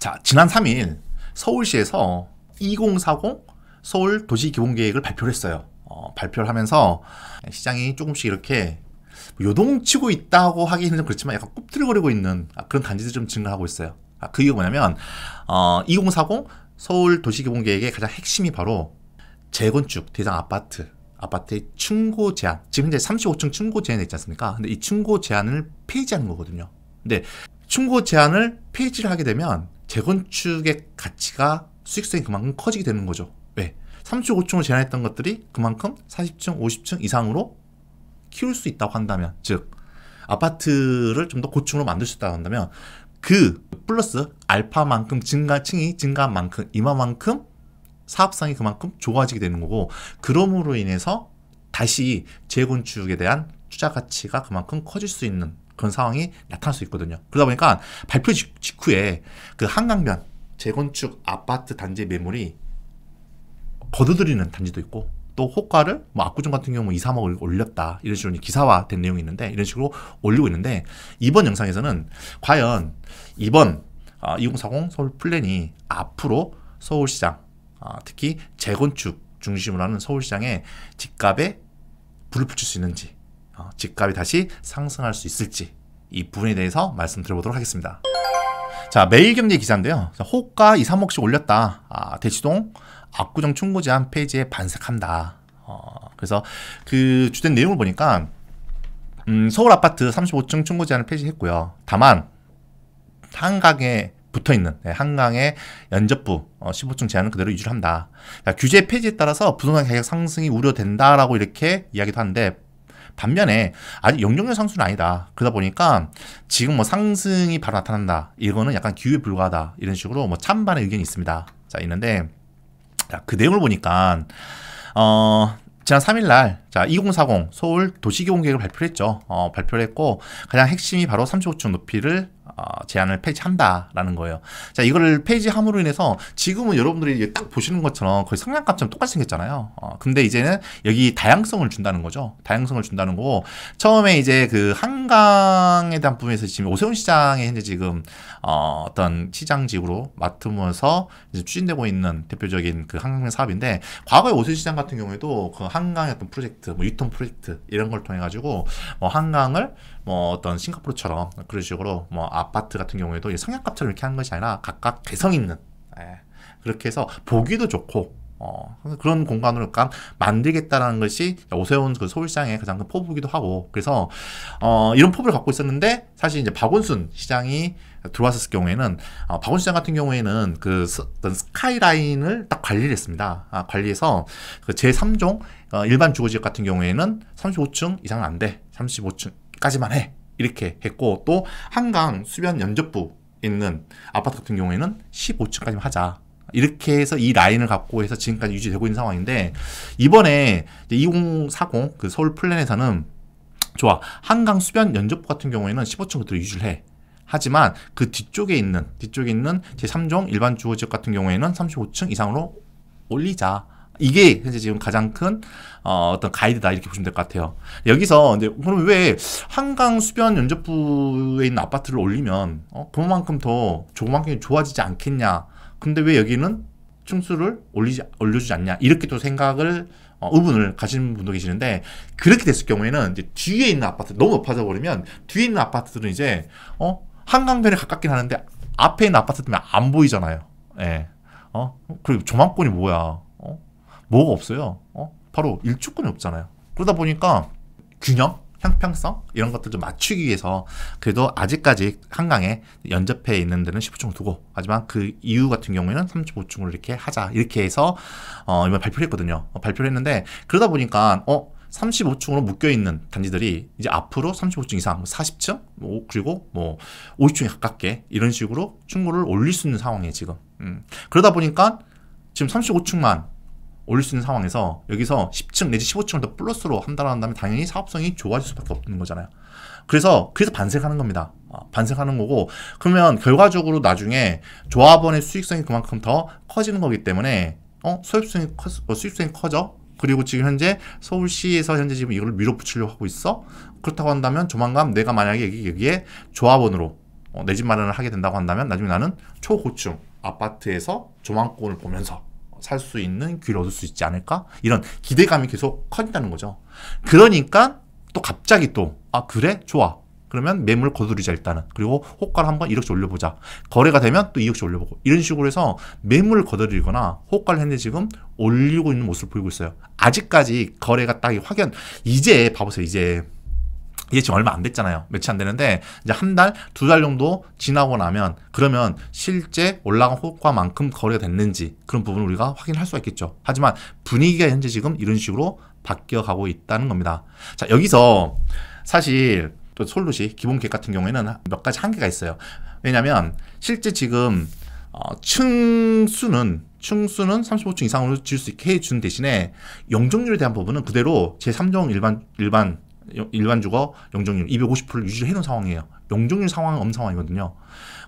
자, 지난 3일 서울시에서 2040 서울 도시기본계획을 발표를 했어요. 어, 발표를 하면서 시장이 조금씩 이렇게 뭐 요동치고 있다고 하기는 좀 그렇지만 약간 꿈틀거리고 있는 아, 그런 단지들 좀 증가하고 있어요. 아, 그 이유가 뭐냐면 어, 2040 서울 도시기본계획의 가장 핵심이 바로 재건축 대상 아파트 아파트의 충고 제한 지금 현재 35층 충고 제한이 있지 않습니까? 근데 이충고 제한을 폐지하는 거거든요. 근데 충고 제한을 폐지를 하게 되면 재건축의 가치가 수익성이 그만큼 커지게 되는 거죠. 왜? 3층5층을로 제한했던 것들이 그만큼 40층, 50층 이상으로 키울 수 있다고 한다면, 즉 아파트를 좀 더 고층으로 만들 수 있다고 한다면 그 플러스 알파만큼 증가층이 증가한 만큼 이만큼 마사업성이 그만큼 좋아지게 되는 거고 그럼으로 인해서 다시 재건축에 대한 투자 가치가 그만큼 커질 수 있는 그런 상황이 나타날 수 있거든요. 그러다 보니까 발표 직후에 그 한강변 재건축 아파트 단지 매물이 거두들이는 단지도 있고 또 호가를 뭐 압구정 같은 경우 2, 뭐 3억을 올렸다 이런 식으로 기사화된 내용이 있는데 이런 식으로 올리고 있는데 이번 영상에서는 과연 이번 2040 아, 서울 플랜이 앞으로 서울시장 아, 특히 재건축 중심으로 하는 서울시장의 집값에 불을 붙일 수 있는지 어, 집값이 다시 상승할 수 있을지 이 부분에 대해서 말씀드려보도록 하겠습니다. 자 매일경제 기사인데요. 호가 2, 3억씩 올렸다. 아, 대치동 압구정 충고 제한 페이지에 반색한다. 어, 그래서 그 주된 내용을 보니까 음, 서울 아파트 35층 충고 제한을 폐지했고요. 다만 한강에 붙어 있는 네, 한강의 연접부 어, 15층 제한은 그대로 유지를 한다. 자, 규제 폐지에 따라서 부동산 가격 상승이 우려된다라고 이렇게 이야기도 하는데 반면에 아직 영종률 상수는 아니다. 그러다 보니까 지금 뭐 상승이 바로 나타난다. 이거는 약간 기회에 불과하다. 이런 식으로 뭐 찬반의 의견이 있습니다. 자, 있는데 자, 그 내용을 보니까 어 지난 3일날 자2040 서울 도시기공 계획을 발표 했죠. 어, 발표를 했고 가장 핵심이 바로 35층 높이를 어, 제한을 폐지한다라는 거예요. 자, 이거를 폐지함으로 인해서 지금은 여러분들이 딱 보시는 것처럼 거의 성냥값처럼 똑같이 생겼잖아요. 어, 근데 이제는 여기 다양성을 준다는 거죠. 다양성을 준다는 거고 처음에 이제 그 한강에 대한 부분에서 지금 오세훈 시장의 현재 지금 어, 떤 시장직으로 맡으면서 이제 추진되고 있는 대표적인 그 한강 사업인데 과거에 오세훈 시장 같은 경우에도 그 한강의 어떤 프로젝트, 뭐 유통 프로젝트 이런 걸 통해 가지고 뭐 한강을 뭐 어떤 싱가포르처럼 그런 식으로 뭐 아파트 같은 경우에도 상향값처럼 이렇게 하는 것이 아니라 각각 개성 있는 예. 그렇게 해서 보기도 좋고 어, 그런 공간으로 약간 만들겠다라는 것이 오세훈 그 서울시장의 가장 큰 포부기도 하고 그래서 어, 이런 포부를 갖고 있었는데 사실 이제 박원순 시장이 들어왔을 경우에는 어, 박원순 시장 같은 경우에는 그 어떤 스카이라인을 딱 관리를 했습니다. 아, 관리해서 그 제3종 어, 일반 주거지역 같은 경우에는 35층 이상은 안 돼. 35층 까지만 해 이렇게 했고 또 한강 수변 연접부 있는 아파트 같은 경우에는 15층까지만 하자 이렇게 해서 이 라인을 갖고 해서 지금까지 유지되고 있는 상황인데 이번에 2040 그 서울 플랜에서는 좋아 한강 수변 연접부 같은 경우에는 15층부터 유지를 해 하지만 그 뒤쪽에 있는 뒤쪽에 있는 제3종 일반 주거지역 같은 경우에는 35층 이상으로 올리자 이게 현재 지금 가장 큰 어, 떤 가이드다 이렇게 보시면 될 것 같아요. 여기서 이제 그럼 왜 한강 수변 연접부에 있는 아파트를 올리면 어, 그만큼 더 조그만큼 좋아지지 않겠냐? 근데 왜 여기는 층수를 올리지 올려주지 않냐? 이렇게 또 생각을 어, 의문을 가시는 분도 계시는데 그렇게 됐을 경우에는 이제 뒤에 있는 아파트 너무 높아져 버리면 뒤에 있는 아파트들은 이제 어 한강변에 가깝긴 하는데 앞에 있는 아파트 때문에 안 보이잖아요. 예. 어 그리고 조망권이 뭐야? 뭐가 없어요? 어? 바로 일축근이 없잖아요. 그러다 보니까 균형, 형평성 이런 것들 좀 맞추기 위해서 그래도 아직까지 한강에 연접해 있는 데는 15층을 두고 하지만 그 이유 같은 경우에는 35층으로 이렇게 하자 이렇게 해서 어 이번 발표를 했거든요. 어, 발표를 했는데 그러다 보니까 어 35층으로 묶여있는 단지들이 이제 앞으로 35층 이상, 40층, 뭐, 뭐 그리고 뭐 50층에 가깝게 이런 식으로 충고를 올릴 수 있는 상황이에요, 지금. 음. 그러다 보니까 지금 35층만 올릴 수 있는 상황에서 여기서 10층 내지 15층을 더 플러스로 한다라는 당연히 사업성이 좋아질 수밖에 없는 거잖아요. 그래서 그래서 반색하는 겁니다. 아, 반색하는 거고 그러면 결과적으로 나중에 조합원의 수익성이 그만큼 더 커지는 거기 때문에 어 수익성이 커 어, 수익성이 커져 그리고 지금 현재 서울시에서 현재 지금 이걸 밀어붙이려고 하고 있어 그렇다고 한다면 조만간 내가 만약에 여기에 조합원으로 어, 내집 마련을 하게 된다고 한다면 나중에 나는 초고층 아파트에서 조망권을 보면서 살수 있는 기회를 얻을 수 있지 않을까? 이런 기대감이 계속 커진다는 거죠. 그러니까 또 갑자기 또, 아, 그래? 좋아. 그러면 매물 거두리자 일단은. 그리고 호가를 한번 1억씩 올려보자. 거래가 되면 또 2억씩 올려보고. 이런 식으로 해서 매물을 거두르거나 호가를 했는데 지금 올리고 있는 모습을 보이고 있어요. 아직까지 거래가 딱 확연, 이제 봐보세요. 이제 이게 지금 얼마 안 됐잖아요. 며칠 안 되는데 이제 한 달, 두 달 정도 지나고 나면 그러면 실제 올라간 호가만큼 거래가 됐는지 그런 부분을 우리가 확인할 수가 있겠죠. 하지만 분위기가 현재 지금 이런 식으로 바뀌어 가고 있다는 겁니다. 자, 여기서 사실 또 솔루시 기본 계획 같은 경우에는 몇 가지 한계가 있어요. 왜냐면 하 실제 지금 어, 층수는 층수는 35층 이상으로 지을 수 있게 해준 대신에 용적률에 대한 부분은 그대로 제3종 일반 일반 일반 주거 영종률 250%를 유지해 놓은 상황이에요. 영종률 상황은 없는 상황이거든요.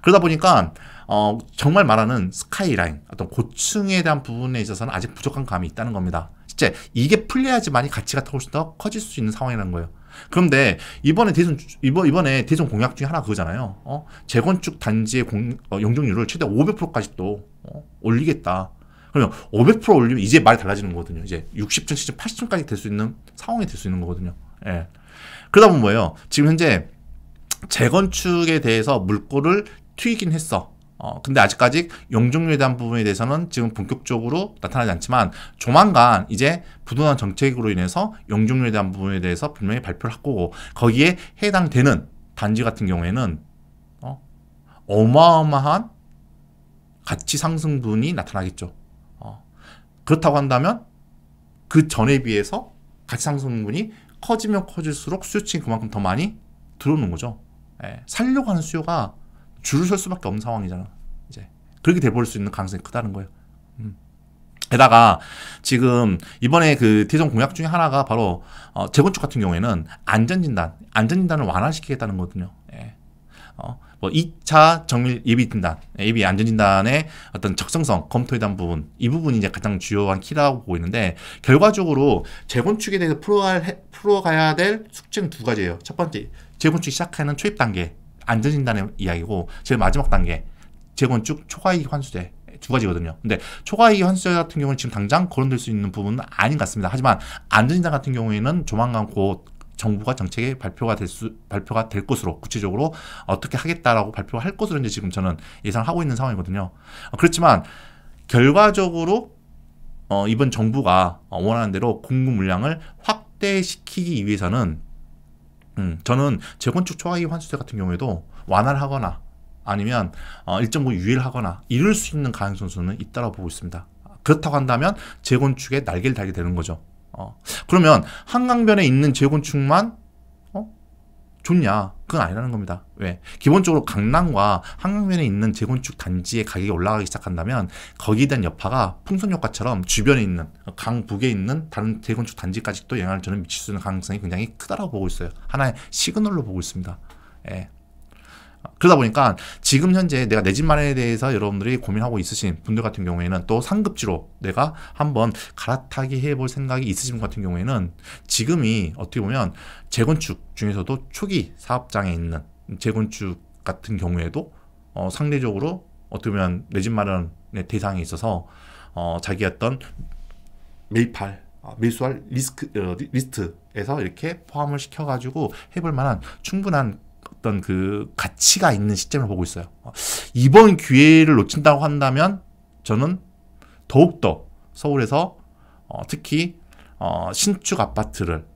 그러다 보니까 어, 정말 말하는 스카이라인 어떤 고층에 대한 부분에 있어서는 아직 부족한 감이 있다는 겁니다. 진짜 이게 풀려야지만이 가치가 훨씬 더 커질 수 있는 상황이라는 거예요. 그런데 이번에 대선 이번 이번에 대선 공약 중에 하나 그거잖아요. 어? 재건축 단지의 공, 어, 용적률을 최대 500%까지 또 어? 올리겠다. 그러면 500% 올리면 이제 말이 달라지는 거거든요. 이제 60층, 70층, 80층까지 될 수 있는 상황이 될 수 있는 거거든요. 예. 그러다 보면 뭐예요? 지금 현재 재건축에 대해서 물꼬를 튀긴 했어. 어, 근데 아직까지 용적률에 대한 부분에 대해서는 지금 본격적으로 나타나지 않지만 조만간 이제 부도난 정책으로 인해서 용적률에 대한 부분에 대해서 분명히 발표를 할 거고 거기에 해당되는 단지 같은 경우에는 어, 어마어마한 가치 상승분이 나타나겠죠. 어, 그렇다고 한다면 그 전에 비해서 가치 상승분이 커지면 커질수록 수요층이 그만큼 더 많이 들어오는 거죠. 예, 살려고 하는 수요가 줄을 설 수밖에 없는 상황이잖아. 이제 그렇게 돼버릴 수 있는 가능성이 크다는 거예요. 음. 게다가 지금 이번에 그 대선 공약 중에 하나가 바로 어, 재건축 같은 경우에는 안전진단, 안전진단을 완화시키겠다는 거거든요. 예. 어, 뭐 2차 정밀 예비 진단, 예, 예비 안전 진단의 어떤 적성성 검토에 대한 부분, 이 부분이 이제 가장 주요한 키라고 보고 있는데 결과적으로 재건축에 대해서 풀어갈, 풀어가야 될 숙제는 두 가지예요. 첫 번째, 재건축 시작하는 초입 단계, 안전 진단의 이야기고 제일 마지막 단계, 재건축 초과이익 환수제 두 가지거든요. 근데 초과이익 환수제 같은 경우는 지금 당장 거론될 수 있는 부분은 아닌 것 같습니다. 하지만 안전진단 같은 경우에는 조만간 곧 정부가 정책의 발표가 될 수 발표가 될 것으로 구체적으로 어떻게 하겠다라고 발표할 것으로 이제 지금 저는 예상하고 있는 상황이거든요. 어, 그렇지만 결과적으로 어, 이번 정부가 어, 원하는 대로 공급 물량을 확대시키기 위해서는 음, 저는 재건축 초과기익환수제 같은 경우에도 완화를 하거나 아니면 어, 일정 부분 유예를 하거나 이룰 수 있는 가능성수는 있다고 보고 있습니다. 그렇다고 한다면 재건축에 날개를 달게 되는 거죠. 어. 그러면 한강변에 있는 재건축만 어? 좋냐? 그건 아니라는 겁니다. 왜? 기본적으로 강남과 한강변에 있는 재건축 단지의 가격이 올라가기 시작한다면 거기에 대한 여파가 풍선 효과처럼 주변에 있는 강 북에 있는 다른 재건축 단지까지도 영향을 저는 미칠 수 있는 가능성이 굉장히 크다라고 보고 있어요. 하나의 시그널로 보고 있습니다. 예. 그러다 보니까 지금 현재 내가 내 집 마련에 대해서 여러분들이 고민하고 있으신 분들 같은 경우에는 또 상급지로 내가 한번 갈아타기 해볼 생각이 있으신 분 같은 경우에는 지금이 어떻게 보면 재건축 중에서도 초기 사업장에 있는 재건축 같은 경우에도 어, 상대적으로 어떻게 보면 내 집 마련의 대상에 있어서 어, 자기 어떤 매입할 어, 매수할 리스크 어, 리스트에서 이렇게 포함을 시켜가지고 해볼 만한 충분한 어떤 그 가치가 있는 시점을 보고 있어요. 이번 기회를 놓친다고 한다면 저는 더욱더 서울에서 어, 특히 어, 신축 아파트를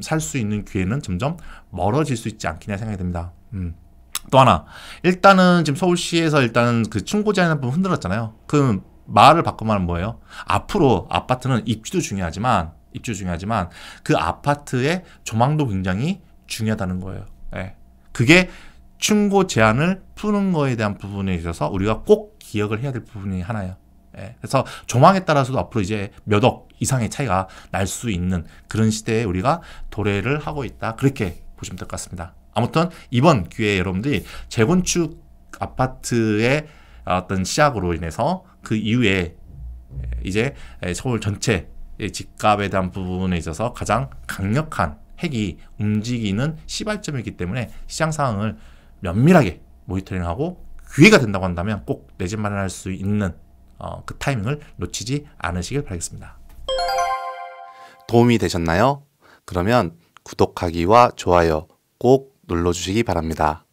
살 수 있는 기회는 점점 멀어질 수 있지 않겠냐 생각이 듭니다. 음. 또 하나 일단은 지금 서울시에서 일단 그 충고 제한 부분 흔들었잖아요. 그 말을 바꾸면 뭐예요? 앞으로 아파트는 입주도 중요하지만 입주 중요하지만 그 아파트의 조망도 굉장히 중요하다는 거예요. 예. 그게 충고 제한을 푸는 거에 대한 부분에 있어서 우리가 꼭 기억을 해야 될 부분이 하나예요. 예, 그래서 조망에 따라서도 앞으로 이제 몇 억 이상의 차이가 날 수 있는 그런 시대에 우리가 도래를 하고 있다. 그렇게 보시면 될 것 같습니다. 아무튼 이번 기회에 여러분들이 재건축 아파트의 어떤 시작으로 인해서 그 이후에 이제 서울 전체 집값에 대한 부분에 있어서 가장 강력한 핵이 움직이는 시발점이기 때문에 시장 상황을 면밀하게 모니터링하고 기회가 된다고 한다면 꼭 내집 마련할 수 있는 어, 그 타이밍을 놓치지 않으시길 바라겠습니다. 도움이 되셨나요? 그러면 구독하기와 좋아요 꼭 눌러주시기 바랍니다.